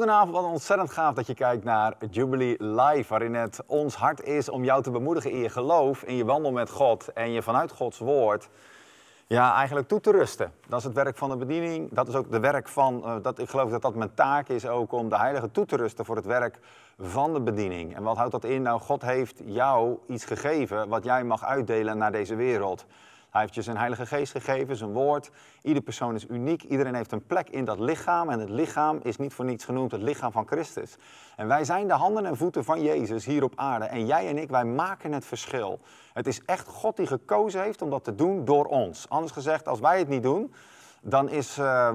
Goedenavond, wat ontzettend gaaf dat je kijkt naar Jubilee Live, waarin het ons hart is om jou te bemoedigen in je geloof, in je wandel met God en je vanuit Gods woord ja, eigenlijk toe te rusten. Dat is het werk van de bediening. Dat is ook de werk van, eh, dat, ik geloof dat dat mijn taak is ook, om de heilige toe te rusten voor het werk van de bediening. En wat houdt dat in? Nou, God heeft jou iets gegeven wat jij mag uitdelen naar deze wereld. Hij heeft je zijn Heilige Geest gegeven, zijn woord. Iedere persoon is uniek. Iedereen heeft een plek in dat lichaam. En het lichaam is niet voor niets genoemd het lichaam van Christus. En wij zijn de handen en voeten van Jezus hier op aarde. En jij en ik, wij maken het verschil. Het is echt God die gekozen heeft om dat te doen door ons. Anders gezegd, als wij het niet doen, dan is. Eh,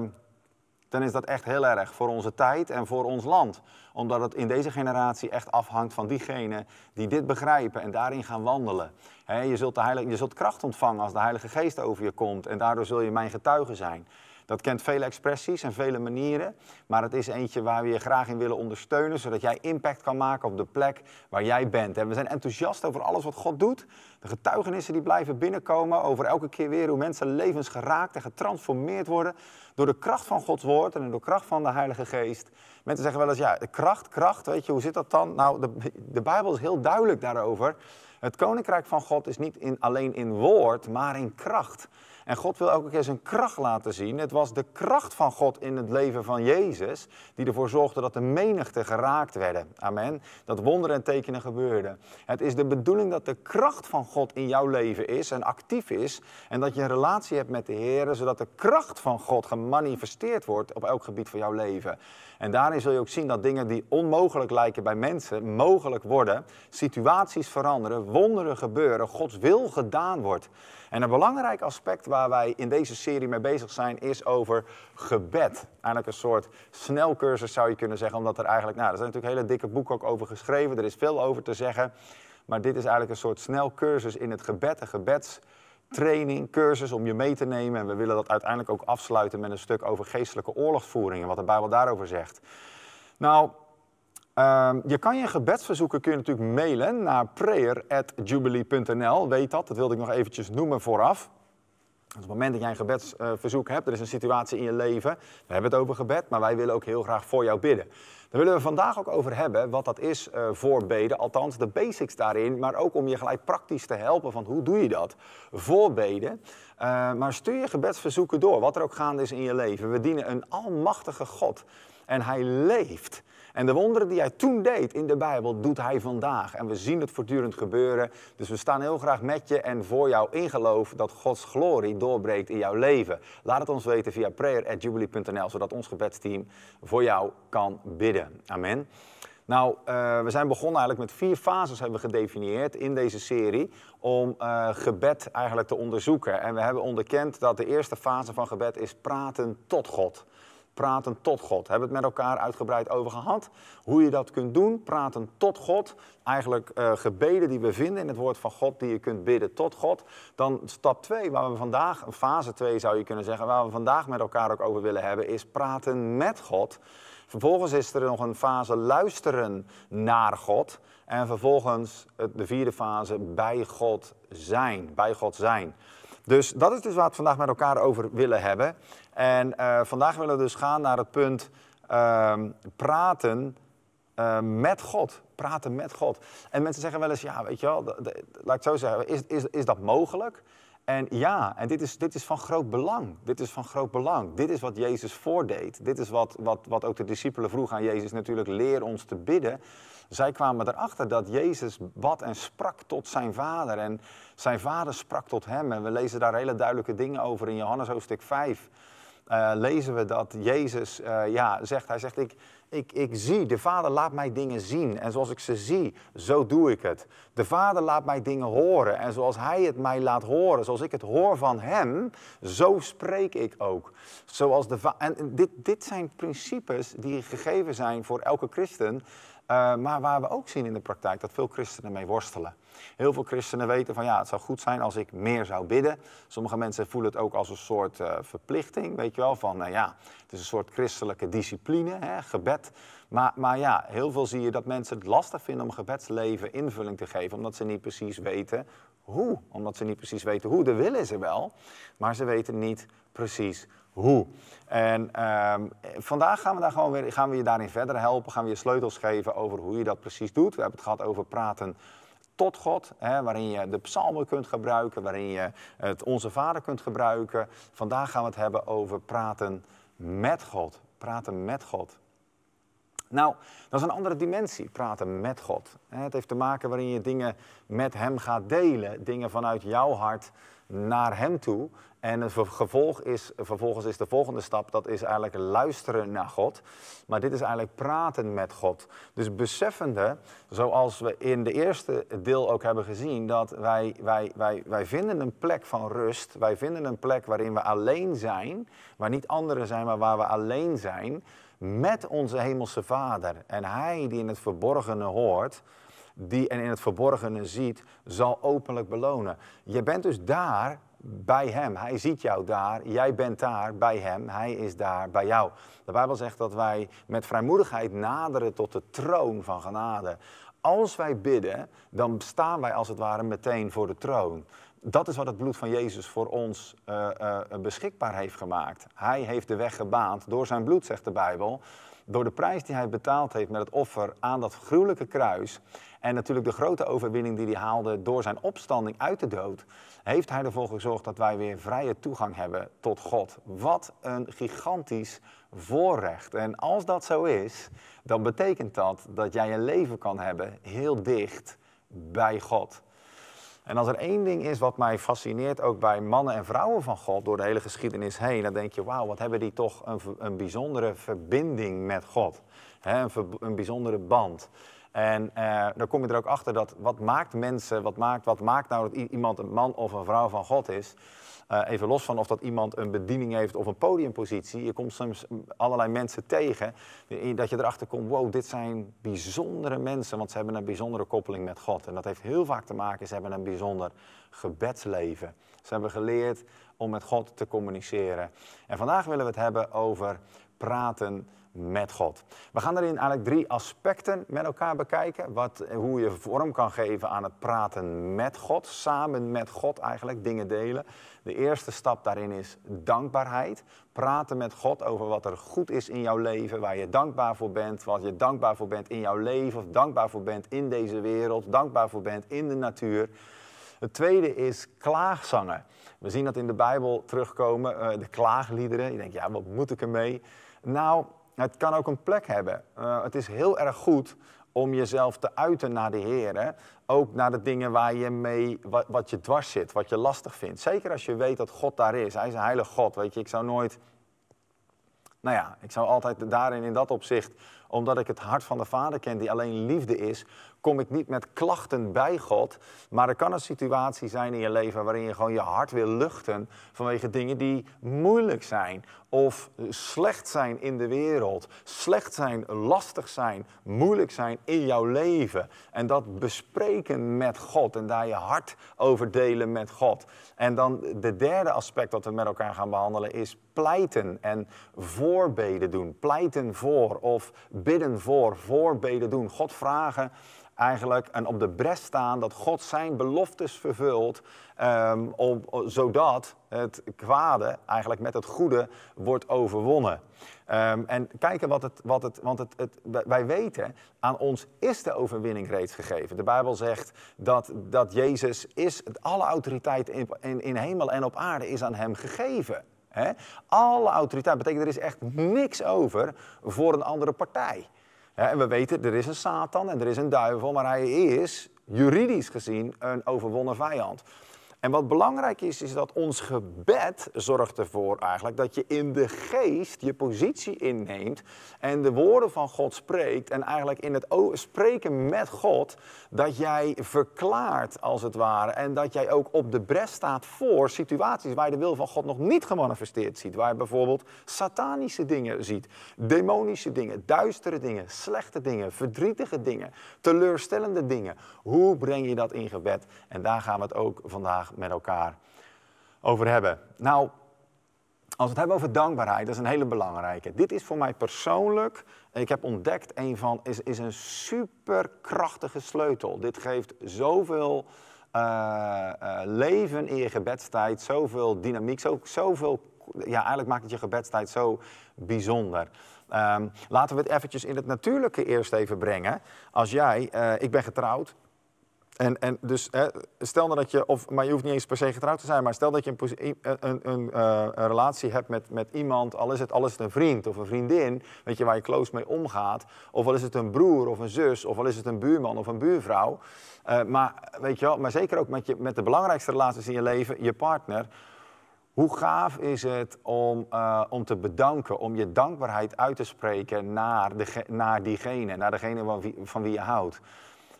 dan is dat echt heel erg voor onze tijd en voor ons land. Omdat het in deze generatie echt afhangt van diegenen die dit begrijpen en daarin gaan wandelen. je, zult de heilige, je zult kracht ontvangen als de Heilige Geest over je komt en daardoor zul je mijn getuige zijn. Dat kent vele expressies en vele manieren. Maar het is eentje waar we je graag in willen ondersteunen. Zodat jij impact kan maken op de plek waar jij bent. En we zijn enthousiast over alles wat God doet. De getuigenissen die blijven binnenkomen. Over elke keer weer hoe mensen levens geraakt en getransformeerd worden. Door de kracht van Gods woord en door de kracht van de Heilige Geest. Mensen zeggen wel eens, ja, kracht, kracht, weet je, hoe zit dat dan? Nou, de, de Bijbel is heel duidelijk daarover. Het koninkrijk van God is niet alleen in woord, maar in kracht. En God wil elke keer zijn kracht laten zien. Het was de kracht van God in het leven van Jezus die ervoor zorgde dat de menigte geraakt werden. Amen. Dat wonderen en tekenen gebeurden. Het is de bedoeling dat de kracht van God in jouw leven is en actief is. En dat je een relatie hebt met de Heer, zodat de kracht van God gemanifesteerd wordt op elk gebied van jouw leven. En daarin zul je ook zien dat dingen die onmogelijk lijken bij mensen, mogelijk worden. Situaties veranderen, wonderen gebeuren, Gods wil gedaan wordt. En een belangrijk aspect waar wij in deze serie mee bezig zijn, is over gebed. Eigenlijk een soort snelcursus zou je kunnen zeggen, omdat er eigenlijk, nou, er zijn natuurlijk hele dikke boeken ook over geschreven, er is veel over te zeggen. Maar dit is eigenlijk een soort snelcursus in het gebed, een gebeds training, cursus om je mee te nemen. En we willen dat uiteindelijk ook afsluiten met een stuk over geestelijke oorlogsvoering en wat de Bijbel daarover zegt. Nou, ehm, je kan je gebedsverzoeken kun je natuurlijk mailen naar prayer.jubilee.nl. Weet dat, dat wilde ik nog eventjes noemen vooraf op het moment dat jij een gebedsverzoek hebt, er is een situatie in je leven, we hebben het over gebed, maar wij willen ook heel graag voor jou bidden. Daar willen we vandaag ook over hebben wat dat is eh, voor beden, althans de basics daarin, maar ook om je gelijk praktisch te helpen van hoe doe je dat voor beden. Eh, maar stuur je gebedsverzoeken door, wat er ook gaande is in je leven. We dienen een almachtige God en hij leeft. En de wonderen die hij toen deed in de Bijbel, doet hij vandaag. En we zien het voortdurend gebeuren. Dus we staan heel graag met je en voor jou in geloof dat Gods glorie doorbreekt in jouw leven. Laat het ons weten via prayer.jubilee.nl, zodat ons gebedsteam voor jou kan bidden. Amen. Nou, eh, we zijn begonnen eigenlijk met vier fases hebben we gedefinieerd in deze serie om eh, gebed eigenlijk te onderzoeken. En we hebben onderkend dat de eerste fase van gebed is praten tot God praten tot God. Hebben we het met elkaar uitgebreid over gehad. Hoe je dat kunt doen, praten tot God. Eigenlijk eh, gebeden die we vinden in het woord van God, die je kunt bidden tot God. Dan stap 2, waar we vandaag, fase 2 zou je kunnen zeggen, waar we vandaag met elkaar ook over willen hebben, is praten met God. Vervolgens is er nog een fase luisteren naar God. En vervolgens eh, de vierde fase bij God zijn. Bij God zijn. Dus dat is dus waar we het vandaag met elkaar over willen hebben. En eh, vandaag willen we dus gaan naar het punt ehm, praten eh, met God. Praten met God. En mensen zeggen wel eens, ja, weet je wel, de, laat ik het zo zeggen, is, is, is dat mogelijk? En ja, en dit is, dit is van groot belang. Dit is van groot belang. Dit is wat Jezus voordeed. Dit is wat, wat, wat ook de discipelen vroegen aan Jezus natuurlijk, leer ons te bidden. Zij kwamen erachter dat Jezus bad en sprak tot zijn vader. En zijn vader sprak tot hem. En we lezen daar hele duidelijke dingen over in Johannes hoofdstuk 5. Eh, lezen we dat Jezus eh, ja, zegt, hij zegt, ik, ik, ik zie, de Vader laat mij dingen zien en zoals ik ze zie, zo doe ik het. De Vader laat mij dingen horen en zoals Hij het mij laat horen, zoals ik het hoor van Hem, zo spreek ik ook. Zoals de en dit, dit zijn principes die gegeven zijn voor elke christen eh, maar waar we ook zien in de praktijk dat veel christenen mee worstelen. Heel veel christenen weten van ja, het zou goed zijn als ik meer zou bidden. Sommige mensen voelen het ook als een soort eh, verplichting, weet je wel, van nou ja, het is een soort christelijke discipline, hè, gebed. Maar, maar ja, heel veel zie je dat mensen het lastig vinden om gebedsleven invulling te geven, omdat ze niet precies weten hoe. Omdat ze niet precies weten hoe, de wil is er wel, maar ze weten niet precies hoe. En ehm, vandaag gaan we, daar gewoon weer, gaan we je daarin verder helpen. Gaan we je sleutels geven over hoe je dat precies doet. We hebben het gehad over praten tot God, hè, waarin je de psalmen kunt gebruiken, waarin je het Onze Vader kunt gebruiken. Vandaag gaan we het hebben over praten met God. Praten met God. Nou, dat is een andere dimensie, praten met God. Het heeft te maken waarin je dingen met Hem gaat delen, dingen vanuit jouw hart naar Hem toe. En het gevolg is, vervolgens is de volgende stap, dat is eigenlijk luisteren naar God. Maar dit is eigenlijk praten met God. Dus beseffende, zoals we in de eerste deel ook hebben gezien, dat wij, wij, wij, wij vinden een plek van rust. Wij vinden een plek waarin we alleen zijn, waar niet anderen zijn, maar waar we alleen zijn met onze hemelse Vader. En Hij die in het verborgene hoort, die en in het verborgene ziet, zal openlijk belonen. Je bent dus daar bij Hem. Hij ziet jou daar, jij bent daar bij Hem, Hij is daar bij jou. De Bijbel zegt dat wij met vrijmoedigheid naderen tot de troon van genade. Als wij bidden, dan staan wij als het ware meteen voor de troon. Dat is wat het bloed van Jezus voor ons eh, eh, beschikbaar heeft gemaakt. Hij heeft de weg gebaand door zijn bloed, zegt de Bijbel. Door de prijs die hij betaald heeft met het offer aan dat gruwelijke kruis en natuurlijk de grote overwinning die hij haalde door zijn opstanding uit de dood, heeft hij ervoor gezorgd dat wij weer vrije toegang hebben tot God. Wat een gigantisch voorrecht. En als dat zo is, dan betekent dat dat jij een leven kan hebben heel dicht bij God. En als er één ding is wat mij fascineert, ook bij mannen en vrouwen van God door de hele geschiedenis heen, dan denk je, wauw, wat hebben die toch een, een bijzondere verbinding met God. een, een bijzondere band. En uh, dan kom je er ook achter dat wat maakt mensen, wat maakt, wat maakt nou dat iemand een man of een vrouw van God is. Eh, even los van of dat iemand een bediening heeft of een podiumpositie. Je komt soms allerlei mensen tegen dat je erachter komt, wow, dit zijn bijzondere mensen, want ze hebben een bijzondere koppeling met God. En dat heeft heel vaak te maken, ze hebben een bijzonder gebedsleven. Ze hebben geleerd om met God te communiceren. En vandaag willen we het hebben over praten met God. We gaan daarin eigenlijk drie aspecten met elkaar bekijken. Wat, hoe je vorm kan geven aan het praten met God, samen met God eigenlijk dingen delen. De eerste stap daarin is dankbaarheid. Praten met God over wat er goed is in jouw leven, waar je dankbaar voor bent, wat je dankbaar voor bent in jouw leven of dankbaar voor bent in deze wereld, dankbaar voor bent in de natuur. Het tweede is klaagzangen. We zien dat in de Bijbel terugkomen, eh, de klaagliederen. Je denkt, ja, wat moet ik ermee? Nou, het kan ook een plek hebben. Eh, het is heel erg goed om jezelf te uiten naar de Heer. Ook naar de dingen waar je mee, wat, wat, je dwars zit, wat je lastig vindt. Zeker als je weet dat God daar is. Hij is een heilige God. Weet je, ik zou nooit. Nou ja, ik zou altijd daarin, in dat opzicht, omdat ik het hart van de Vader ken, die alleen liefde is, kom ik niet met klachten bij God. Maar er kan een situatie zijn in je leven waarin je gewoon je hart wil luchten vanwege dingen die moeilijk zijn of slecht zijn in de wereld, slecht zijn, lastig zijn, moeilijk zijn in jouw leven. En dat bespreken met God en daar je hart over delen met God. En dan de derde aspect dat we met elkaar gaan behandelen is pleiten en voorbeden doen. Pleiten voor of bidden voor, voorbeden doen. God vragen eigenlijk en op de brest staan dat God zijn beloftes vervult, ehm, zodat het kwade eigenlijk met het goede wordt overwonnen. Ehm, en kijken wat het, wat het want het, wij weten, aan ons is de overwinning reeds gegeven. De Bijbel zegt dat, dat Jezus is, alle autoriteit in, in, hemel en op aarde is aan hem gegeven. Alle autoriteit betekent er is echt niks over voor een andere partij en we weten, er is een Satan en er is een duivel, maar hij is juridisch gezien een overwonnen vijand. En wat belangrijk is, is dat ons gebed zorgt ervoor eigenlijk dat je in de geest je positie inneemt en de woorden van God spreekt. En eigenlijk in het spreken met God dat jij verklaart als het ware. En dat jij ook op de bres staat voor situaties waar je de wil van God nog niet gemanifesteerd ziet. Waar je bijvoorbeeld satanische dingen ziet, demonische dingen, duistere dingen, slechte dingen, verdrietige dingen, teleurstellende dingen. Hoe breng je dat in gebed? En daar gaan we het ook vandaag met elkaar over hebben. Nou, als we het hebben over dankbaarheid, dat is een hele belangrijke. Dit is voor mij persoonlijk, ik heb ontdekt, een van, is, is een superkrachtige sleutel. Dit geeft zoveel eh, eh, leven in je gebedstijd, zoveel dynamiek, zo, zoveel, ja, eigenlijk maakt het je gebedstijd zo bijzonder. Ehm, laten we het eventjes in het natuurlijke eerst even brengen. Als jij, eh, ik ben getrouwd, en, en dus stel nou dat je, of, maar je hoeft niet eens per se getrouwd te zijn, maar stel dat je een, een, eh, een, relatie hebt met, met iemand, al is, het, al een vriend of een vriendin, weet je, waar je close mee omgaat, of al is het een broer of een zus, of al is het een buurman of een buurvrouw. Eh, maar, weet je wel, maar zeker ook met, je, met de belangrijkste relaties in je leven, je partner. Hoe gaaf is het om, eh, om te bedanken, om je dankbaarheid uit te spreken naar, de, naar diegene, naar degene van wie je houdt.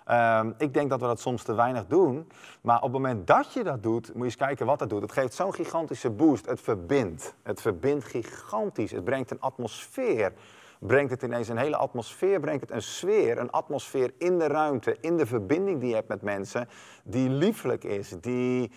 Ehm, ik denk dat we dat soms te weinig doen. Maar op het moment dat je dat doet, moet je eens kijken wat dat doet. Het geeft zo'n gigantische boost. Het verbindt. Het verbindt gigantisch. Het brengt een atmosfeer. Brengt het ineens een hele atmosfeer, brengt het een sfeer, een atmosfeer in de ruimte, in de verbinding die je hebt met mensen, die liefelijk is, die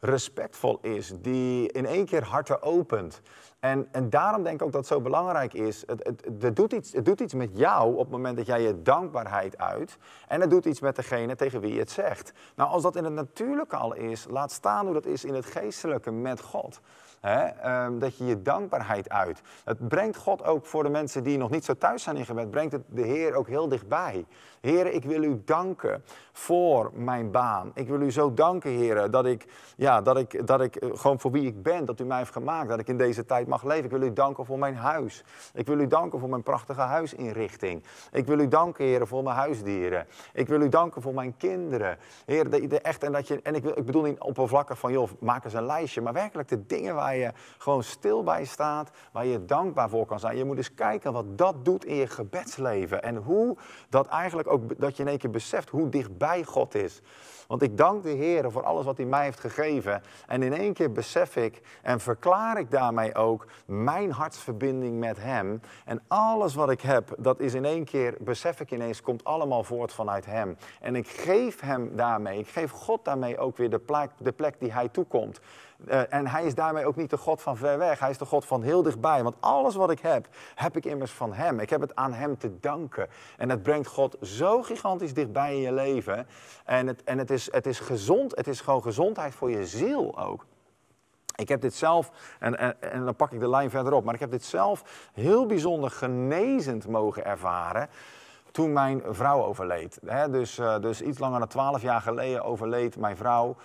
respectvol is, die in één keer harten opent. En, en daarom denk ik ook dat het zo belangrijk is. Het, het, het, doet iets, het doet iets met jou op het moment dat jij je dankbaarheid uit. En het doet iets met degene tegen wie je het zegt. Nou, als dat in het natuurlijke al is, laat staan hoe dat is in het geestelijke met God. Ehm, dat je je dankbaarheid uit. Het brengt God ook voor de mensen die nog niet zo thuis zijn in gebed, brengt het de Heer ook heel dichtbij. Heren, ik wil u danken voor mijn baan. Ik wil u zo danken, heren, dat ik, ja, dat ik, dat ik eh, gewoon voor wie ik ben, dat u mij heeft gemaakt, dat ik in deze tijd mag leven. Ik wil u danken voor mijn huis. Ik wil u danken voor mijn prachtige huisinrichting. Ik wil u danken, heren, voor mijn huisdieren. Ik wil u danken voor mijn kinderen. Heer, echt, en, dat je, en ik, ik bedoel niet oppervlakkig van, joh, maak eens een lijstje. Maar werkelijk de dingen waar je gewoon stil bij staat, waar je dankbaar voor kan zijn. Je moet eens kijken wat dat doet in je gebedsleven. En hoe dat eigenlijk ook dat je in één keer beseft hoe dichtbij God is. Want ik dank de Heer voor alles wat Hij mij heeft gegeven. En in één keer besef ik en verklaar ik daarmee ook mijn hartsverbinding met Hem. En alles wat ik heb, dat is in één keer, besef ik ineens, komt allemaal voort vanuit Hem. En ik geef Hem daarmee, ik geef God daarmee ook weer de plek, de plek die Hij toekomt. Eh, en hij is daarmee ook niet de God van ver weg. Hij is de God van heel dichtbij. Want alles wat ik heb, heb ik immers van hem. Ik heb het aan hem te danken. En dat brengt God zo gigantisch dichtbij in je leven. En het, en het, is, het is gezond. Het is gewoon gezondheid voor je ziel ook. Ik heb dit zelf, en, en, dan pak ik de lijn verderop, maar ik heb dit zelf heel bijzonder genezend mogen ervaren toen mijn vrouw overleed. dus, eh, dus iets langer dan twaalf jaar geleden overleed mijn vrouw.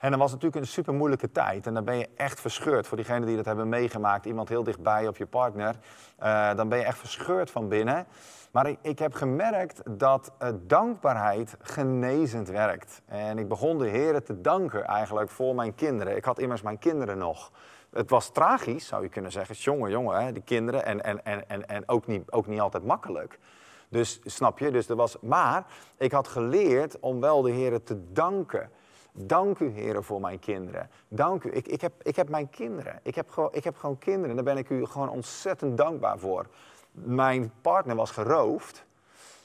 En dat was natuurlijk een super moeilijke tijd. En dan ben je echt verscheurd. Voor diegenen die dat hebben meegemaakt, iemand heel dichtbij op je partner. Eh, dan ben je echt verscheurd van binnen. Maar ik, ik heb gemerkt dat eh, dankbaarheid genezend werkt. En ik begon de heren te danken eigenlijk voor mijn kinderen. Ik had immers mijn kinderen nog. Het was tragisch, zou je kunnen zeggen. Jongen, jongen, hè, die kinderen. En, en, en, en, en ook, niet, ook niet altijd makkelijk. Dus snap je? Dus er was... Maar ik had geleerd om wel de heren te danken. Dank u, heren, voor mijn kinderen. Dank u. Ik, ik, heb, ik heb mijn kinderen. Ik heb, gewoon, ik heb gewoon kinderen. Daar ben ik u gewoon ontzettend dankbaar voor. Mijn partner was geroofd,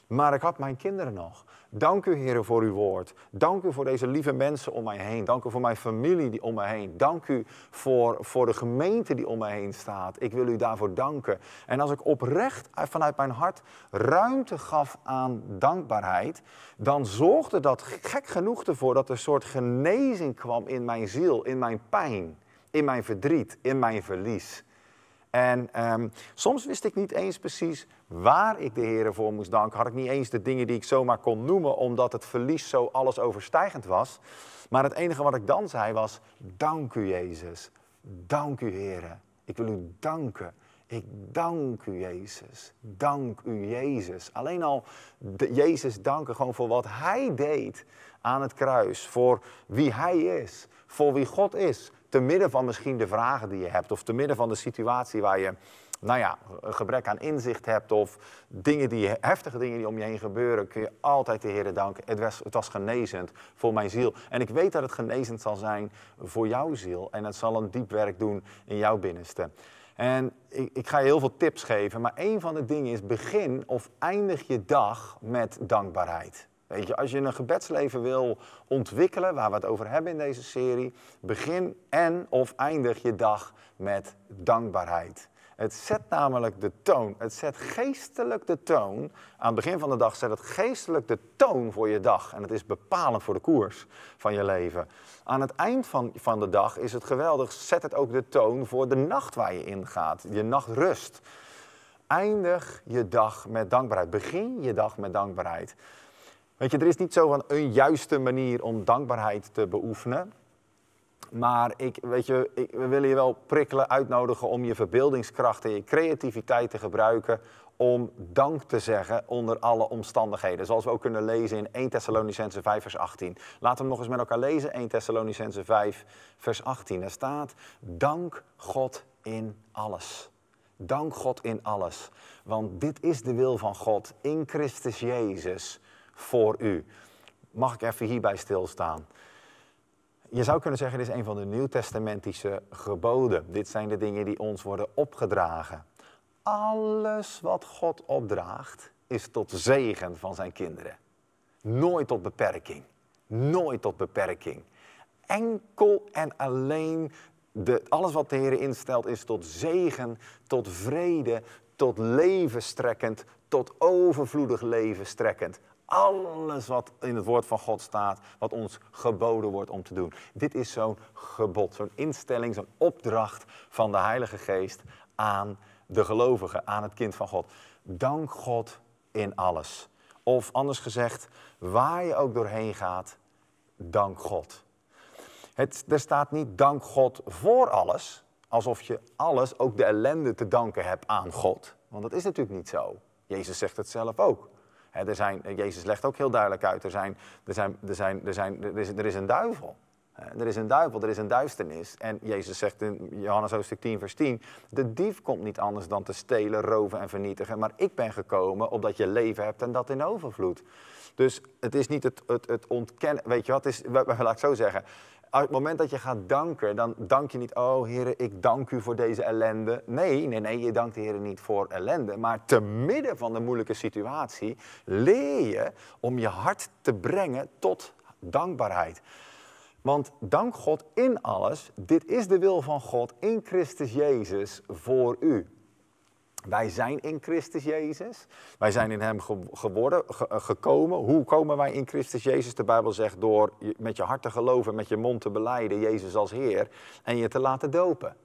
maar ik had mijn kinderen nog. Dank u, heren, voor uw woord. Dank u voor deze lieve mensen om mij heen. Dank u voor mijn familie die om mij heen. Dank u voor, voor de gemeente die om mij heen staat. Ik wil u daarvoor danken. En als ik oprecht vanuit mijn hart ruimte gaf aan dankbaarheid, dan zorgde dat gek genoeg ervoor dat er een soort genezing kwam in mijn ziel, in mijn pijn, in mijn verdriet, in mijn verlies. En ehm, soms wist ik niet eens precies waar ik de heren voor moest danken. Had ik niet eens de dingen die ik zomaar kon noemen, omdat het verlies zo alles overstijgend was. Maar het enige wat ik dan zei was: Dank u, Jezus. Dank u, heren. Ik wil u danken. Ik dank u, Jezus. Dank u, Jezus. Alleen al Jezus danken gewoon voor wat Hij deed aan het kruis. Voor wie Hij is. Voor wie God is te midden van misschien de vragen die je hebt, of te midden van de situatie waar je nou ja, gebrek aan inzicht hebt of dingen die, heftige dingen die om je heen gebeuren, kun je altijd de Heer danken. Het was, het was genezend voor mijn ziel. En ik weet dat het genezend zal zijn voor jouw ziel. En het zal een diep werk doen in jouw binnenste. En ik, ik ga je heel veel tips geven, maar een van de dingen is begin of eindig je dag met dankbaarheid. Weet je, als je een gebedsleven wil ontwikkelen, waar we het over hebben in deze serie, begin en of eindig je dag met dankbaarheid. Het zet namelijk de toon. Het zet geestelijk de toon. Aan het begin van de dag zet het geestelijk de toon voor je dag. En het is bepalend voor de koers van je leven. Aan het eind van, van de dag is het geweldig. Zet het ook de toon voor de nacht waar je in gaat. Je nachtrust. Eindig je dag met dankbaarheid. Begin je dag met dankbaarheid. Weet je, er is niet zo van een juiste manier om dankbaarheid te beoefenen. Maar ik, weet je, ik, we willen je wel prikkelen, uitnodigen om je verbeeldingskracht en je creativiteit te gebruiken om dank te zeggen onder alle omstandigheden. Zoals we ook kunnen lezen in 1 Thessalonicense 5 vers 18. Laten we nog eens met elkaar lezen, 1 Thessalonicense 5 vers 18. Daar staat, dank God in alles. Dank God in alles, want dit is de wil van God in Christus Jezus voor u. Mag ik even hierbij stilstaan? Je zou kunnen zeggen, dit is een van de nieuwtestamentische geboden. Dit zijn de dingen die ons worden opgedragen. Alles wat God opdraagt is tot zegen van zijn kinderen. Nooit tot beperking. Nooit tot beperking. Enkel en alleen de, alles wat de Heer instelt is tot zegen, tot vrede, tot levenstrekkend, tot overvloedig levenstrekkend alles wat in het woord van God staat, wat ons geboden wordt om te doen. Dit is zo'n gebod, zo'n instelling, zo'n opdracht van de Heilige Geest aan de gelovigen, aan het kind van God. Dank God in alles. Of anders gezegd, waar je ook doorheen gaat, dank God. Het, er staat niet dank God voor alles, alsof je alles, ook de ellende, te danken hebt aan God. Want dat is natuurlijk niet zo. Jezus zegt het zelf ook er zijn, Jezus legt ook heel duidelijk uit, er, zijn, er, zijn, er, zijn, er, zijn, er, is, er is een duivel. Er is een duivel, er is een duisternis. En Jezus zegt in Johannes hoofdstuk 10, vers 10: De dief komt niet anders dan te stelen, roven en vernietigen. Maar ik ben gekomen opdat je leven hebt en dat in overvloed. Dus het is niet het, het, het ontkennen. Weet je wat? Het is, laat ik zo zeggen. Op het moment dat je gaat danken, dan dank je niet, oh heren, ik dank u voor deze ellende. Nee, nee, nee, je dankt de heren niet voor ellende. Maar te midden van de moeilijke situatie leer je om je hart te brengen tot dankbaarheid. Want dank God in alles. Dit is de wil van God in Christus Jezus voor u. Wij zijn in Christus Jezus. Wij zijn in Hem geworden, eh, gekomen. Hoe komen wij in Christus Jezus? De Bijbel zegt door met je hart te geloven, met je mond te beleiden, Jezus als Heer, en je te laten dopen.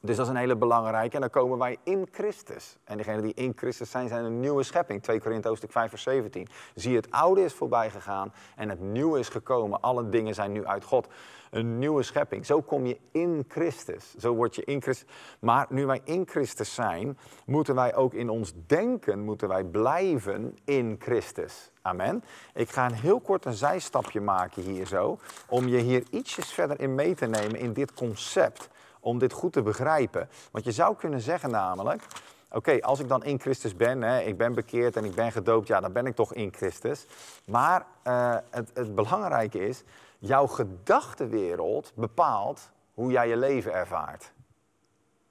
Dus dat is een hele belangrijke. En dan komen wij in Christus. En degenen die in Christus zijn, zijn een nieuwe schepping. 2 Korinthe hoofdstuk 5 vers 17. Zie, het oude is voorbij gegaan en het nieuwe is gekomen. Alle dingen zijn nu uit God een nieuwe schepping. Zo kom je in Christus. Zo word je in Christus. Maar nu wij in Christus zijn, moeten wij ook in ons denken, moeten wij blijven in Christus. Amen. Ik ga een heel kort een zijstapje maken hier zo, om je hier ietsjes verder in mee te nemen in dit concept, om dit goed te begrijpen. Want je zou kunnen zeggen namelijk, oké, als ik dan in Christus ben, hè, ik ben bekeerd en ik ben gedoopt, ja, dan ben ik toch in Christus. Maar eh, het, het belangrijke is Jouw gedachtenwereld bepaalt hoe jij je leven ervaart.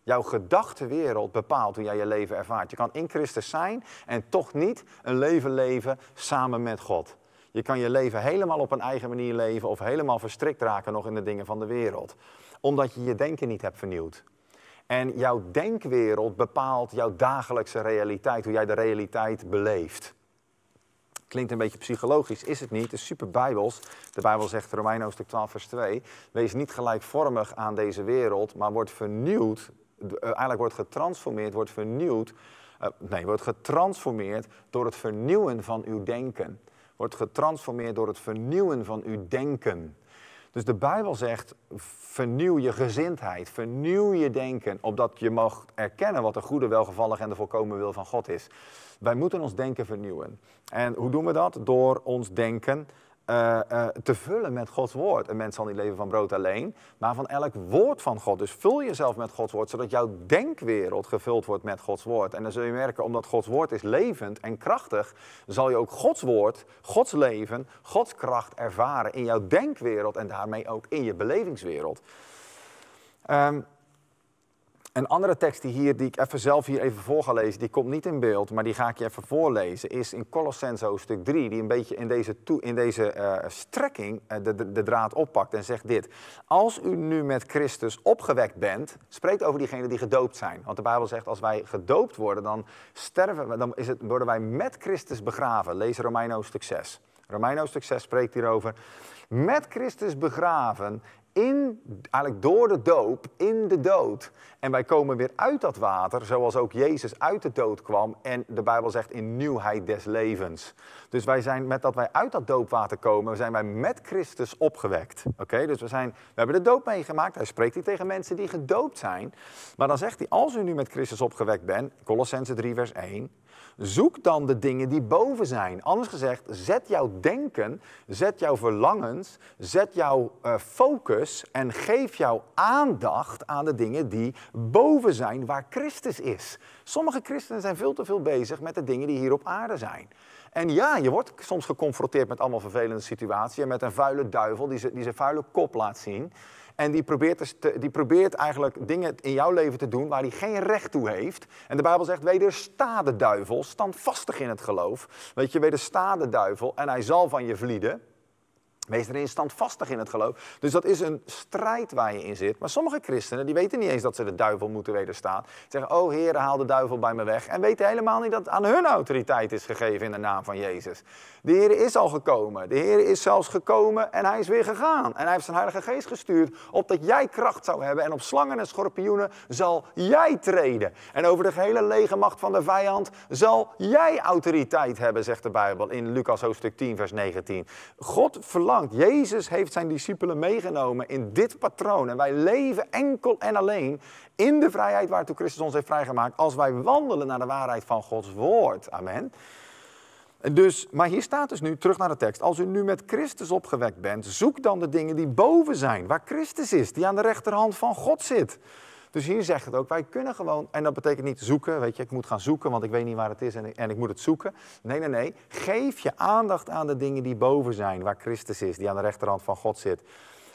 Jouw gedachtenwereld bepaalt hoe jij je leven ervaart. Je kan in Christus zijn en toch niet een leven leven samen met God. Je kan je leven helemaal op een eigen manier leven of helemaal verstrikt raken nog in de dingen van de wereld. Omdat je je denken niet hebt vernieuwd. En jouw denkwereld bepaalt jouw dagelijkse realiteit, hoe jij de realiteit beleeft. Klinkt een beetje psychologisch, is het niet. De is super bijbels. De Bijbel zegt, Romeinen hoofdstuk 12 vers 2... Wees niet gelijkvormig aan deze wereld, maar wordt vernieuwd... Eh, eigenlijk wordt getransformeerd, wordt vernieuwd... Eh, nee, wordt getransformeerd door het vernieuwen van uw denken. Wordt getransformeerd door het vernieuwen van uw denken. Dus de Bijbel zegt, vernieuw je gezindheid, vernieuw je denken, opdat je mag erkennen wat de goede, welgevallige en de volkomen wil van God is. Wij moeten ons denken vernieuwen. En hoe doen we dat? Door ons denken uh, te vullen met Gods woord. Een mens zal niet leven van brood alleen, maar van elk woord van God. Dus vul jezelf met Gods woord, zodat jouw denkwereld gevuld wordt met Gods woord. En dan zul je merken, omdat Gods woord is levend en krachtig, zal je ook Gods woord, Gods leven, Gods kracht ervaren in jouw denkwereld en daarmee ook in je belevingswereld. Ehm, een andere tekst die, hier, die ik even zelf hier even voor ga lezen, die komt niet in beeld, maar die ga ik je even voorlezen, is in Colossense hoofdstuk 3, die een beetje in deze, in deze eh, strekking eh, de, de, draad oppakt en zegt dit. Als u nu met Christus opgewekt bent, spreekt over diegenen die gedoopt zijn. Want de Bijbel zegt, als wij gedoopt worden, dan, sterven, dan is het, worden wij met Christus begraven. Lees Romein hoofdstuk 6. Romein hoofdstuk 6 spreekt hierover. Met Christus begraven in, eigenlijk door de doop in de dood. En wij komen weer uit dat water, zoals ook Jezus uit de dood kwam. En de Bijbel zegt in nieuwheid des levens. Dus wij zijn, met dat wij uit dat doopwater komen, zijn wij met Christus opgewekt. Oké, dus we, zijn, we hebben de doop meegemaakt. Hij spreekt hier tegen mensen die gedoopt zijn. Maar dan zegt hij, als u nu met Christus opgewekt bent, Colossense 3 vers 1... Zoek dan de dingen die boven zijn. Anders gezegd, zet jouw denken, zet jouw verlangens, zet jouw eh, focus en geef jouw aandacht aan de dingen die boven zijn waar Christus is. Sommige christenen zijn veel te veel bezig met de dingen die hier op aarde zijn. En ja, je wordt soms geconfronteerd met allemaal vervelende situaties en met een vuile duivel die die zijn vuile kop laat zien. En die probeert, dus die probeert eigenlijk dingen in jouw leven te doen waar hij geen recht toe heeft. En de Bijbel zegt, wedersta de duivel, standvastig in het geloof. Weet je, wedersta de duivel en hij zal van je vlieden. Wees erin standvastig in het geloof. Dus dat is een strijd waar je in zit. Maar sommige christenen die weten niet eens dat ze de duivel moeten wederstaan. Zeggen, oh Heer, haal de duivel bij me weg. En weten helemaal niet dat aan hun autoriteit is gegeven in de naam van Jezus. De Heer is al gekomen. De Heer is zelfs gekomen en hij is weer gegaan. En hij heeft zijn Heilige Geest gestuurd. Opdat jij kracht zou hebben. En op slangen en schorpioenen zal jij treden. En over de gehele legermacht van de vijand zal jij autoriteit hebben, zegt de Bijbel in Lucas hoofdstuk 10, vers 19. God verlangt. Jezus heeft zijn discipelen meegenomen in dit patroon. En wij leven enkel en alleen in de vrijheid waartoe Christus ons heeft vrijgemaakt. Als wij wandelen naar de waarheid van Gods woord. Amen. Dus, maar hier staat dus nu, terug naar de tekst. Als u nu met Christus opgewekt bent, zoek dan de dingen die boven zijn. Waar Christus is, die aan de rechterhand van God zit. Dus hier zegt het ook, wij kunnen gewoon, en dat betekent niet zoeken, weet je, ik moet gaan zoeken, want ik weet niet waar het is en ik, en ik moet het zoeken. Nee, nee, nee. Geef je aandacht aan de dingen die boven zijn, waar Christus is, die aan de rechterhand van God zit.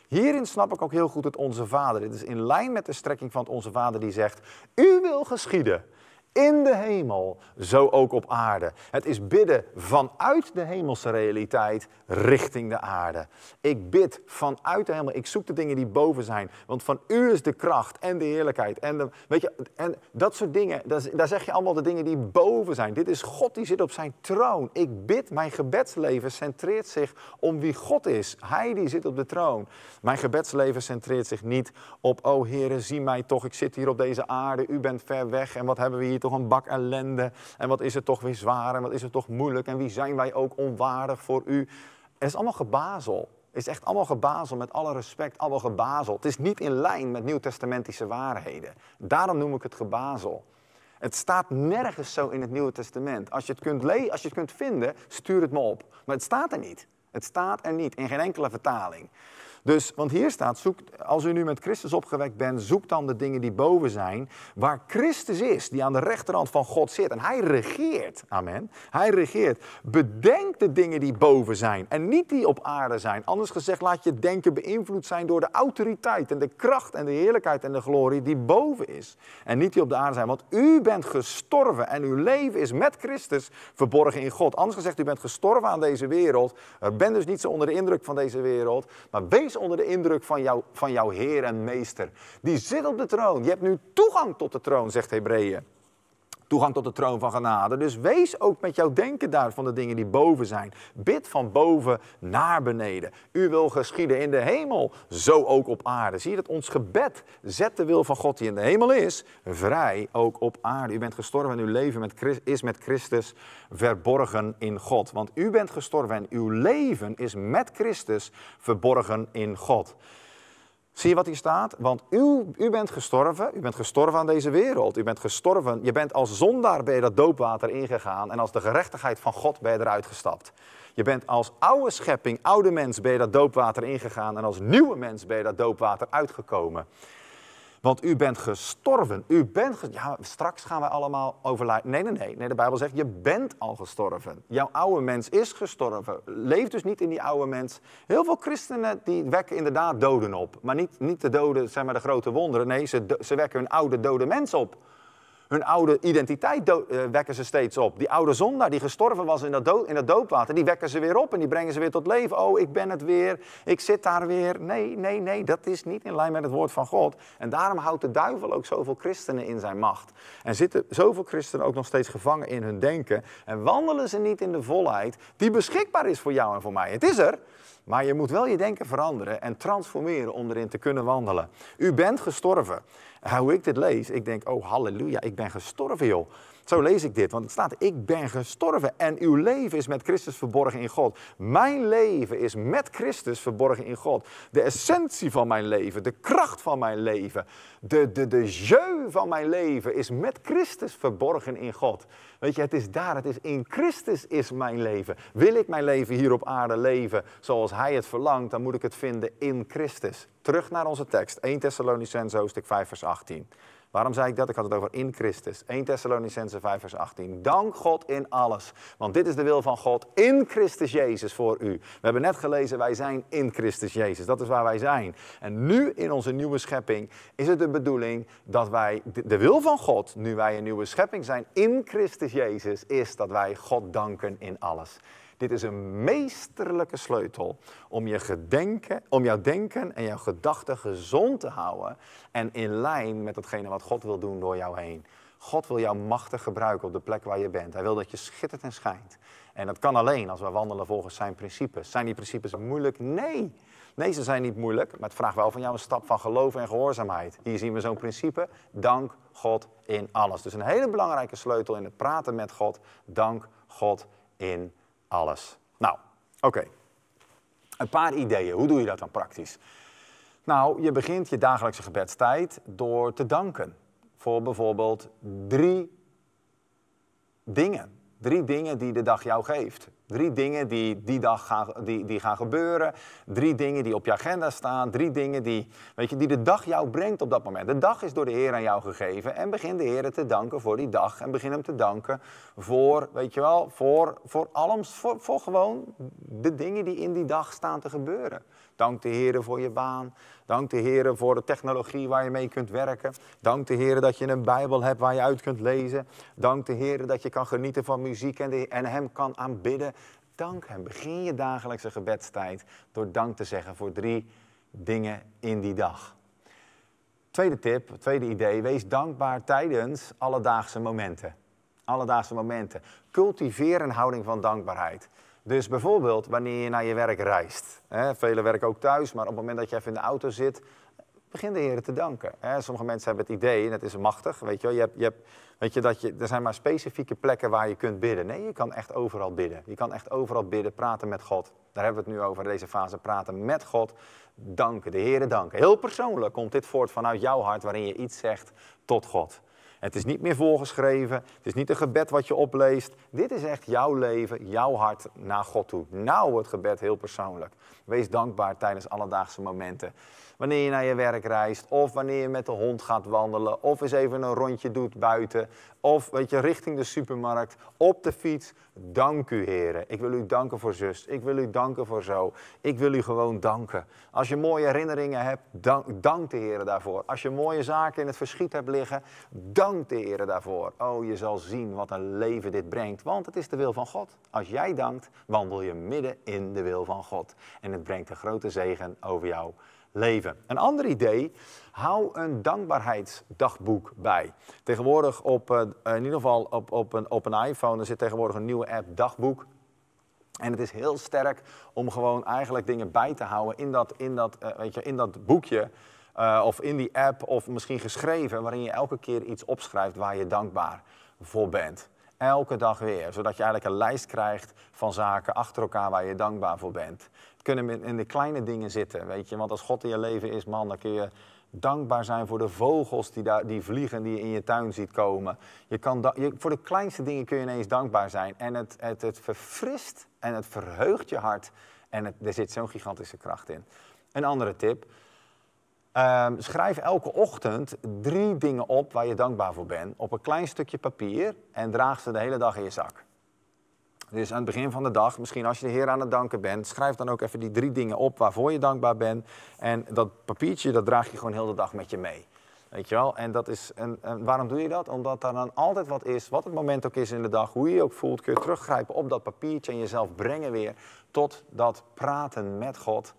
Hierin snap ik ook heel goed het Onze Vader. Dit is in lijn met de strekking van het Onze Vader die zegt, U wil geschieden in de hemel, zo ook op aarde. Het is bidden vanuit de hemelse realiteit richting de aarde. Ik bid vanuit de hemel. Ik zoek de dingen die boven zijn. Want van u is de kracht en de heerlijkheid. En, weet je, en dat soort dingen, daar, daar zeg je allemaal de dingen die boven zijn. Dit is God die zit op zijn troon. Ik bid, mijn gebedsleven centreert zich om wie God is. Hij die zit op de troon. Mijn gebedsleven centreert zich niet op, oh Heere, zie mij toch, ik zit hier op deze aarde, u bent ver weg en wat hebben we hier toch een bak ellende? En wat is het toch weer zwaar en wat is het toch moeilijk? En wie zijn wij ook onwaardig voor u? Het is allemaal gebazel. Het is echt allemaal gebazel, met alle respect, allemaal gebazel. Het is niet in lijn met nieuwtestamentische waarheden. Daarom noem ik het gebazel. Het staat nergens zo in het Nieuwe Testament. Als je het kunt, le als je het kunt vinden, stuur het me op. Maar het staat er niet. Het staat er niet in geen enkele vertaling. Dus, want hier staat, zoek, als u nu met Christus opgewekt bent, zoek dan de dingen die boven zijn, waar Christus is, die aan de rechterhand van God zit. En hij regeert, amen. Hij regeert. Bedenk de dingen die boven zijn en niet die op aarde zijn. Anders gezegd, laat je denken beïnvloed zijn door de autoriteit en de kracht en de heerlijkheid en de glorie die boven is. En niet die op de aarde zijn, want u bent gestorven en uw leven is met Christus verborgen in God. Anders gezegd, u bent gestorven aan deze wereld. Eh, bent dus niet zo onder de indruk van deze wereld, maar wees onder de indruk van, jou, van jouw Heer en Meester. Die zit op de troon. Je hebt nu toegang tot de troon, zegt Hebreeën toegang tot de troon van genade. Dus wees ook met jouw denken daar van de dingen die boven zijn. Bid van boven naar beneden. U wil geschieden in de hemel, zo ook op aarde. Zie je dat ons gebed zet de wil van God die in de hemel is, vrij ook op aarde. U bent gestorven en uw leven met is met Christus verborgen in God. Want u bent gestorven en uw leven is met Christus verborgen in God. Zie je wat hier staat? Want u, u bent gestorven, u bent gestorven aan deze wereld. U bent gestorven, je bent als zondaar bij dat doopwater ingegaan en als de gerechtigheid van God ben je eruit gestapt. Je bent als oude schepping, oude mens ben je dat doopwater ingegaan en als nieuwe mens ben je dat doopwater uitgekomen. Want u bent gestorven. U bent ja, straks gaan we allemaal overlijden. Nee, nee, nee, nee. De Bijbel zegt, je bent al gestorven. Jouw oude mens is gestorven. Leef dus niet in die oude mens. Heel veel christenen die wekken inderdaad doden op. Maar niet, niet de doden, zeg maar de grote wonderen. Nee, ze, ze wekken hun oude dode mens op. Hun oude identiteit eh, wekken ze steeds op. Die oude zondaar die gestorven was in dat, doodwater, in doopwater, die wekken ze weer op en die brengen ze weer tot leven. Oh, ik ben het weer, ik zit daar weer. Nee, nee, nee, dat is niet in lijn met het woord van God. En daarom houdt de duivel ook zoveel christenen in zijn macht. En zitten zoveel christenen ook nog steeds gevangen in hun denken. En wandelen ze niet in de volheid die beschikbaar is voor jou en voor mij. Het is er, maar je moet wel je denken veranderen en transformeren om erin te kunnen wandelen. U bent gestorven hoe ik dit lees, ik denk, oh halleluja, ik ben gestorven joh. Zo lees ik dit, want het staat, ik ben gestorven en uw leven is met Christus verborgen in God. Mijn leven is met Christus verborgen in God. De essentie van mijn leven, de kracht van mijn leven, de, de, de jeu van mijn leven is met Christus verborgen in God. Weet je, het is daar, het is in Christus is mijn leven. Wil ik mijn leven hier op aarde leven zoals Hij het verlangt, dan moet ik het vinden in Christus. Terug naar onze tekst, 1 Thessalonicense hoofdstuk 5 vers 18. Waarom zei ik dat? Ik had het over in Christus. 1 Thessalonicense 5 vers 18. Dank God in alles, want dit is de wil van God in Christus Jezus voor u. We hebben net gelezen, wij zijn in Christus Jezus. Dat is waar wij zijn. En nu in onze nieuwe schepping is het de bedoeling dat wij, de wil van God, nu wij een nieuwe schepping zijn in Christus Jezus, is dat wij God danken in alles. Dit is een meesterlijke sleutel om, je gedenken, om jouw denken en jouw gedachten gezond te houden en in lijn met datgene wat God wil doen door jou heen. God wil jouw machtig gebruiken op de plek waar je bent. Hij wil dat je schittert en schijnt. En dat kan alleen als we wandelen volgens zijn principes. Zijn die principes moeilijk? Nee. Nee, ze zijn niet moeilijk, maar het vraagt wel van jou een stap van geloof en gehoorzaamheid. Hier zien we zo'n principe, dank God in alles. Dus een hele belangrijke sleutel in het praten met God, dank God in alles. Nou, oké. Een paar ideeën. Hoe doe je dat dan praktisch? Nou, je begint je dagelijkse gebedstijd door te danken voor bijvoorbeeld drie dingen Drie dingen die de dag jou geeft. Drie dingen die die dag gaan, die, die gaan gebeuren. Drie dingen die op je agenda staan. Drie dingen die, weet je, die de dag jou brengt op dat moment. De dag is door de Heer aan jou gegeven. En begin de Heer te danken voor die dag. En begin hem te danken voor, weet je wel, voor, voor alles. Voor, voor gewoon de dingen die in die dag staan te gebeuren. Dank de Heer voor je baan. Dank de Heer voor de technologie waar je mee kunt werken. Dank de Heer dat je een Bijbel hebt waar je uit kunt lezen. Dank de Heer dat je kan genieten van muziek en, en Hem kan aanbidden. Dank Hem. Begin je dagelijkse gebedstijd door dank te zeggen voor drie dingen in die dag. Tweede tip, tweede idee, wees dankbaar tijdens alledaagse momenten. Alledaagse momenten. Cultiveer een houding van dankbaarheid. Dus bijvoorbeeld wanneer je naar je werk reist. Hè, velen werken ook thuis, maar op het moment dat je even in de auto zit, begin de heren te danken. Hè. Sommige mensen hebben het idee, en dat is machtig, weet je wel, je hebt, je hebt, weet je, dat je, er zijn maar specifieke plekken waar je kunt bidden. Nee, je kan echt overal bidden. Je kan echt overal bidden, praten met God. Daar hebben we het nu over, deze fase praten met God. Danken, de heren danken. Heel persoonlijk komt dit voort vanuit jouw hart waarin je iets zegt tot God. Het is niet meer voorgeschreven. Het is niet een gebed wat je opleest. Dit is echt jouw leven, jouw hart naar God toe. Nou het gebed heel persoonlijk. Wees dankbaar tijdens alledaagse momenten wanneer je naar je werk reist, of wanneer je met de hond gaat wandelen, of eens even een rondje doet buiten, of weet je, richting de supermarkt, op de fiets. Dank u, heren. Ik wil u danken voor zus. Ik wil u danken voor zo. Ik wil u gewoon danken. Als je mooie herinneringen hebt, dank, dank de heren daarvoor. Als je mooie zaken in het verschiet hebt liggen, dank de heren daarvoor. Oh, je zal zien wat een leven dit brengt, want het is de wil van God. Als jij dankt, wandel je midden in de wil van God. En het brengt een grote zegen over jou leven. Een ander idee, hou een dankbaarheidsdagboek bij. Tegenwoordig op, eh, in ieder geval op, op, een, op een iPhone, er zit tegenwoordig een nieuwe app, dagboek. En het is heel sterk om gewoon eigenlijk dingen bij te houden in dat, in dat, eh, weet je, in dat boekje. Uh, of in die app, of misschien geschreven, waarin je elke keer iets opschrijft waar je dankbaar voor bent. Elke dag weer, zodat je eigenlijk een lijst krijgt van zaken achter elkaar waar je dankbaar voor bent kunnen in de kleine dingen zitten, weet je. Want als God in je leven is, man, dan kun je dankbaar zijn voor de vogels die, daar, die vliegen die je in je tuin ziet komen. Je kan je, voor de kleinste dingen kun je ineens dankbaar zijn. En het, het, het verfrist en het verheugt je hart. En er zit zo'n gigantische kracht in. Een andere tip. Ehm, schrijf elke ochtend drie dingen op waar je dankbaar voor bent. Op een klein stukje papier en draag ze de hele dag in je zak. Dus aan het begin van de dag, misschien als je de Heer aan het danken bent, schrijf dan ook even die drie dingen op waarvoor je dankbaar bent. En dat papiertje, dat draag je gewoon heel de dag met je mee. Weet je wel? En, dat is, en, waarom doe je dat? Omdat daar dan altijd wat is, wat het moment ook is in de dag, hoe je je ook voelt, kun je teruggrijpen op dat papiertje en jezelf brengen weer tot dat praten met God.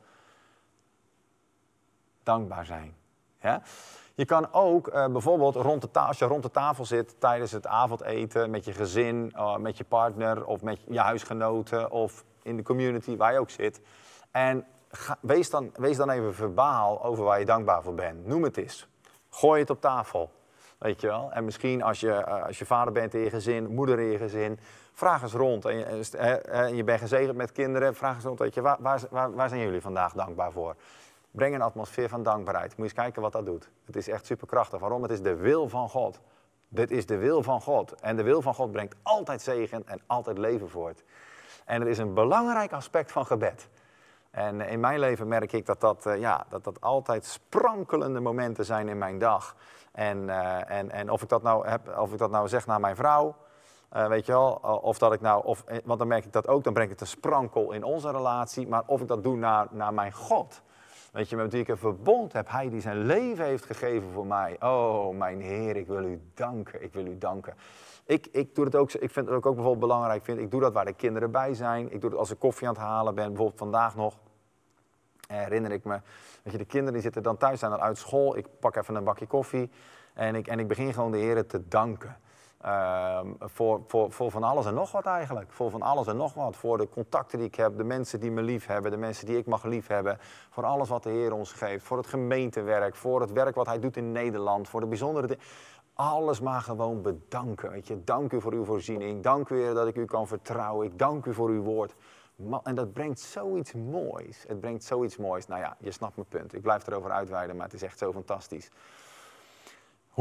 Dankbaar zijn. Ja? Je kan ook eh, bijvoorbeeld rond de als je rond de tafel zit tijdens het avondeten met je gezin, eh, met je partner of met je huisgenoten of in de community waar je ook zit. En ga, wees, dan, wees dan even verbaal over waar je dankbaar voor bent. Noem het eens. Gooi het op tafel. Weet je wel? En misschien als je, eh, als je vader bent in je gezin, moeder in je gezin, vraag eens rond. En je, en je bent gezegend met kinderen, vraag eens rond. Weet je, waar, waar zijn jullie vandaag dankbaar voor? Breng een atmosfeer van dankbaarheid. Moet je eens kijken wat dat doet. Het is echt superkrachtig. Waarom? Het is de wil van God. Dit is de wil van God. En de wil van God brengt altijd zegen en altijd leven voort. En er is een belangrijk aspect van gebed. En in mijn leven merk ik dat dat, eh, ja, dat, dat altijd sprankelende momenten zijn in mijn dag. En, eh, en, en of, ik dat nou heb, of ik dat nou zeg naar mijn vrouw, eh, weet je wel, of dat ik nou, of, want dan merk ik dat ook, dan ik het een sprankel in onze relatie. Maar of ik dat doe naar, naar mijn God. Weet je met wie ik een verbond heb, hij die zijn leven heeft gegeven voor mij. Oh, mijn Heer, ik wil u danken. Ik wil u danken. Ik, ik, doe het ook, ik vind het ook bijvoorbeeld belangrijk. Vind, ik doe dat waar de kinderen bij zijn. Ik doe het als ik koffie aan het halen ben. Bijvoorbeeld vandaag nog herinner ik me. Weet je, de kinderen die zitten dan thuis, zijn dan uit school. Ik pak even een bakje koffie. En ik, en ik begin gewoon de Heer te danken. Ehm, voor, voor, voor van alles en nog wat eigenlijk. Voor van alles en nog wat. Voor de contacten die ik heb, de mensen die me lief hebben, de mensen die ik mag lief hebben. Voor alles wat de Heer ons geeft. Voor het gemeentewerk, voor het werk wat Hij doet in Nederland. Voor de bijzondere dingen. Alles maar gewoon bedanken. Weet je. Dank u voor uw voorziening. Dank u, Heer, dat ik u kan vertrouwen. Ik dank u voor uw woord. En dat brengt zoiets moois. Het brengt zoiets moois. Nou ja, je snapt mijn punt. Ik blijf erover uitweiden, maar het is echt zo fantastisch.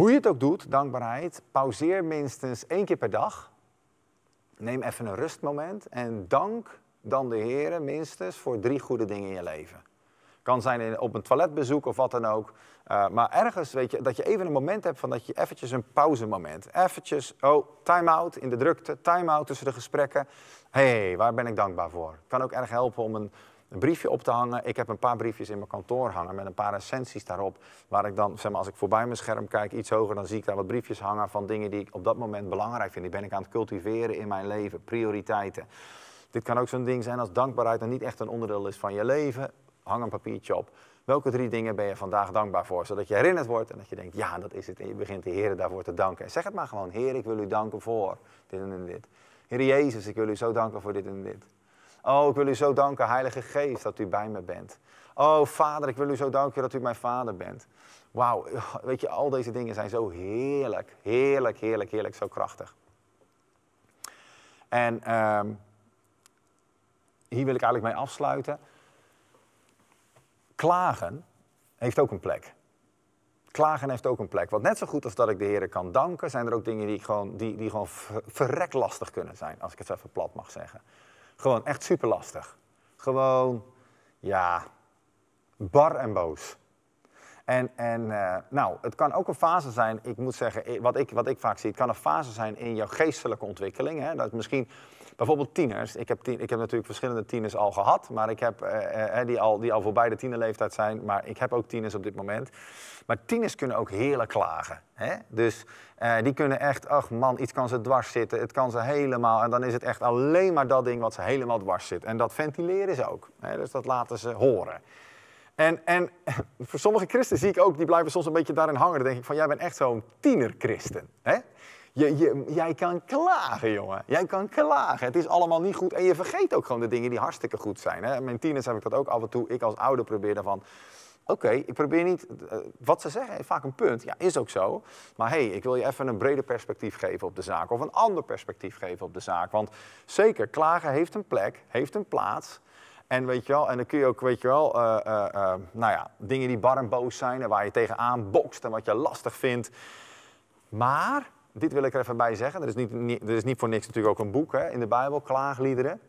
Hoe je het ook doet, dankbaarheid, pauzeer minstens één keer per dag. Neem even een rustmoment en dank dan de Heer minstens voor drie goede dingen in je leven. Kan zijn op een toiletbezoek of wat dan ook. Eh, maar ergens weet je dat je even een moment hebt van dat je eventjes een pauzemoment. Eventjes, oh, time-out in de drukte, time-out tussen de gesprekken. Hé, hey, waar ben ik dankbaar voor? Kan ook erg helpen om een een briefje op te hangen. Ik heb een paar briefjes in mijn kantoor hangen met een paar essenties daarop. Waar ik dan, zeg maar, als ik voorbij mijn scherm kijk, iets hoger, dan zie ik daar wat briefjes hangen van dingen die ik op dat moment belangrijk vind. Die ben ik aan het cultiveren in mijn leven, prioriteiten. Dit kan ook zo'n ding zijn als dankbaarheid dat niet echt een onderdeel is van je leven. Hang een papiertje op. Welke drie dingen ben je vandaag dankbaar voor? Zodat je herinnerd wordt en dat je denkt, ja, dat is het. En je begint de Heer daarvoor te danken. En zeg het maar gewoon, Heer, ik wil u danken voor dit en dit. Heer Jezus, ik wil u zo danken voor dit en dit. Oh, ik wil u zo danken, Heilige Geest, dat u bij me bent. Oh, Vader, ik wil u zo danken dat u mijn vader bent. Wauw, weet je, al deze dingen zijn zo heerlijk, heerlijk, heerlijk, heerlijk, zo krachtig. En ehm, hier wil ik eigenlijk mee afsluiten. Klagen heeft ook een plek. Klagen heeft ook een plek. Want net zo goed als dat ik de Heer kan danken, zijn er ook dingen die gewoon, die, die gewoon verrek lastig kunnen zijn, als ik het even plat mag zeggen. Gewoon echt super lastig. Gewoon, ja, bar en boos. En, en eh, nou, het kan ook een fase zijn, ik moet zeggen, eh, wat ik, wat ik vaak zie, het kan een fase zijn in jouw geestelijke ontwikkeling. Hè? Dat misschien Bijvoorbeeld tieners. Ik heb, ik heb natuurlijk verschillende tieners al gehad, maar ik heb eh, eh, eh, die, al, die al voorbij de tienerleeftijd zijn. Maar ik heb ook tieners op dit moment. Maar tieners kunnen ook heerlijk klagen. Hè? Dus die kunnen echt, ach man, iets kan ze dwars zitten. Het kan ze helemaal. En dan is het echt alleen maar dat ding wat ze helemaal dwars zit. En dat ventileren ze ook. Hè? Dus dat laten ze horen. En, en, voor sommige christen zie ik ook, die blijven soms een beetje daarin hangen. Dan denk ik van, jij bent echt zo'n tienerchristen. Hè? jij kan klagen, jongen. Jij kan klagen. Het is allemaal niet goed. En je vergeet ook gewoon de dingen die hartstikke goed zijn. Hè? Mijn tieners heb ik dat ook af en toe. Ik als ouder probeer daarvan... Oké, ik probeer niet. Eh, wat ze zeggen heeft vaak een punt. Ja, is ook zo. Maar hé, hey, ik wil je even een breder perspectief geven op de zaak. Of een ander perspectief geven op de zaak. Want zeker, klagen heeft een plek, heeft een plaats. En weet je wel, en dan kun je ook, weet je wel, eh, eh, nou ja, dingen die bar en boos zijn. En waar je tegenaan bokst en wat je lastig vindt. Maar dit wil ik er even bij zeggen. Er is niet, niet, er is niet voor niks natuurlijk ook een boek hè, in de Bijbel, klaagliederen.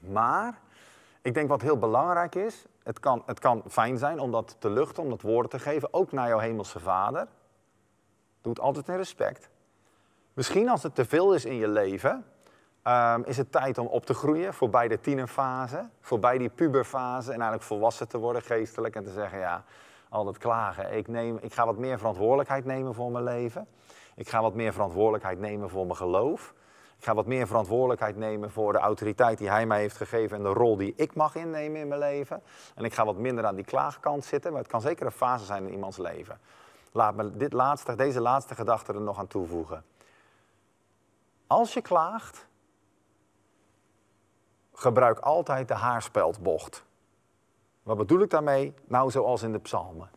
Maar ik denk wat heel belangrijk is, het kan, het kan fijn zijn om dat te luchten, om dat woorden te geven, ook naar jouw hemelse vader. Doe het altijd in respect. Misschien als het te veel is in je leven, ehm, is het tijd om op te groeien, voorbij de tienerfase, voorbij die puberfase en eigenlijk volwassen te worden geestelijk en te zeggen, ja, al dat klagen, ik, neem, ik ga wat meer verantwoordelijkheid nemen voor mijn leven. Ik ga wat meer verantwoordelijkheid nemen voor mijn geloof. Ik ga wat meer verantwoordelijkheid nemen voor de autoriteit die hij mij heeft gegeven en de rol die ik mag innemen in mijn leven. En ik ga wat minder aan die klaagkant zitten, maar het kan zeker een fase zijn in iemands leven. Laat me dit laatste, deze laatste gedachte er nog aan toevoegen. Als je klaagt, gebruik altijd de haarspeldbocht. Wat bedoel ik daarmee? Nou, zoals in de psalmen.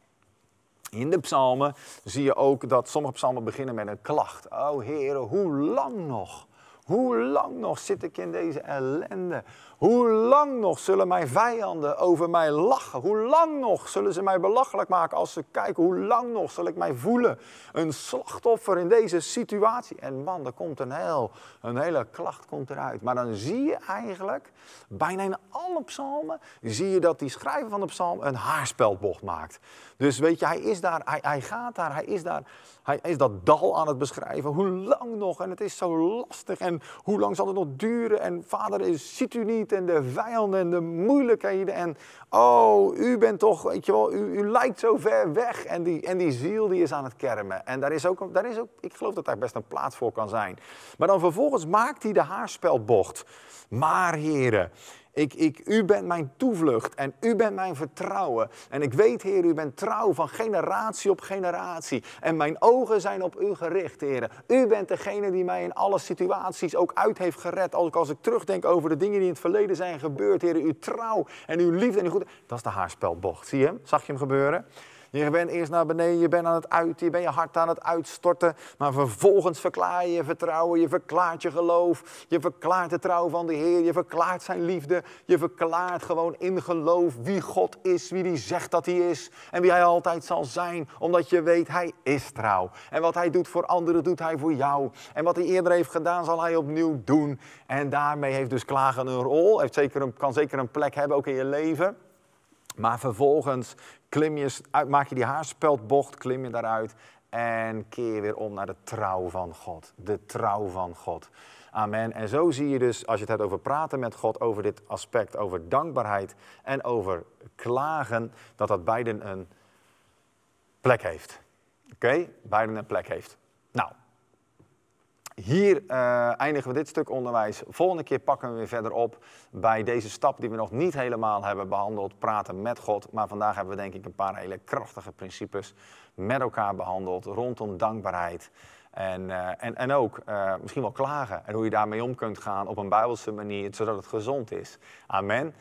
In de psalmen zie je ook dat sommige psalmen beginnen met een klacht. O Heren, hoe lang nog? Hoe lang nog zit ik in deze ellende? Hoe lang nog zullen mijn vijanden over mij lachen? Hoe lang nog zullen ze mij belachelijk maken als ze kijken? Hoe lang nog zal ik mij voelen? Een slachtoffer in deze situatie. En man, er komt een, heel, een hele klacht komt eruit. Maar dan zie je eigenlijk, bijna in alle psalmen, zie je dat die schrijver van de psalm een haarspeldbocht maakt. Dus weet je, hij is daar, hij, hij gaat daar, hij is daar, hij is dat dal aan het beschrijven. Hoe lang nog? En het is zo lastig. En hoe lang zal het nog duren? En vader, ziet u niet? en de vijanden en de moeilijkheden. En oh, u bent toch, weet je wel, u, u lijkt zo ver weg. En die, en die ziel die is aan het kermen. En daar is, ook, daar is ook, ik geloof dat daar best een plaats voor kan zijn. Maar dan vervolgens maakt hij de haarspelbocht. Maar heren, ik, ik, u bent mijn toevlucht en u bent mijn vertrouwen. En ik weet, Heer, u bent trouw van generatie op generatie. En mijn ogen zijn op u gericht, Heer. U bent degene die mij in alle situaties ook uit heeft gered. Als ik, als ik terugdenk over de dingen die in het verleden zijn gebeurd, Heer, uw trouw en uw liefde en uw goed. Dat is de haarspelbocht, zie je hem? Zag je hem gebeuren? Je bent eerst naar beneden, je bent aan het uiten, je bent je hart aan het uitstorten. Maar vervolgens verklaar je je vertrouwen, je verklaart je geloof. Je verklaart de trouw van de Heer, je verklaart zijn liefde. Je verklaart gewoon in geloof wie God is, wie die zegt dat hij is. En wie hij altijd zal zijn, omdat je weet hij is trouw. En wat hij doet voor anderen, doet hij voor jou. En wat hij eerder heeft gedaan, zal hij opnieuw doen. En daarmee heeft dus klagen een rol. Heeft zeker een, kan zeker een plek hebben, ook in je leven. Maar vervolgens klim je, maak je die haarspeldbocht, klim je daaruit en keer weer om naar de trouw van God. De trouw van God. Amen. En zo zie je dus, als je het hebt over praten met God, over dit aspect, over dankbaarheid en over klagen, dat dat beiden een plek heeft. Oké? Okay? Beiden een plek heeft. Hier eh, eindigen we dit stuk onderwijs. Volgende keer pakken we weer verder op bij deze stap die we nog niet helemaal hebben behandeld: praten met God. Maar vandaag hebben we denk ik een paar hele krachtige principes met elkaar behandeld rondom dankbaarheid. En, eh, en, en ook eh, misschien wel klagen en hoe je daarmee om kunt gaan op een bijbelse manier, zodat het gezond is. Amen.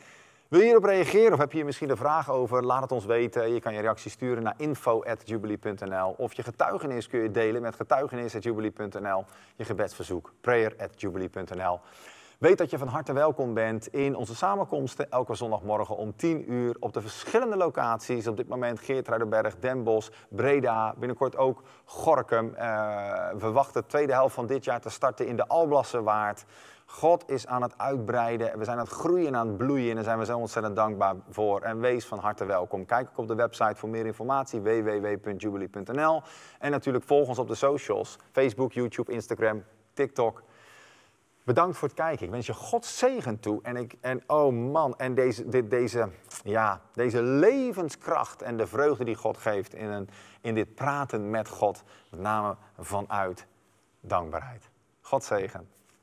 Wil je hierop reageren of heb je hier misschien een vraag over? Laat het ons weten. Je kan je reactie sturen naar info.jubilee.nl of je getuigenis kun je delen met getuigenis.jubilee.nl. Je gebedsverzoek prayer.jubilee.nl. Weet dat je van harte welkom bent in onze samenkomsten elke zondagmorgen om 10 uur op de verschillende locaties. Op dit moment Geertruidenberg, Den Bosch, Breda, binnenkort ook Gorkum. Eh, we wachten de tweede helft van dit jaar te starten in de Waard. God is aan het uitbreiden. We zijn aan het groeien en aan het bloeien. En daar zijn we zo ontzettend dankbaar voor. En wees van harte welkom. Kijk ook op de website voor meer informatie. www.jubilee.nl En natuurlijk volg ons op de socials. Facebook, YouTube, Instagram, TikTok. Bedankt voor het kijken. Ik wens je God zegen toe. En, ik, en oh man, en deze, dit, deze, ja, deze levenskracht en de vreugde die God geeft in, een, in dit praten met God. Met name vanuit dankbaarheid. God zegen.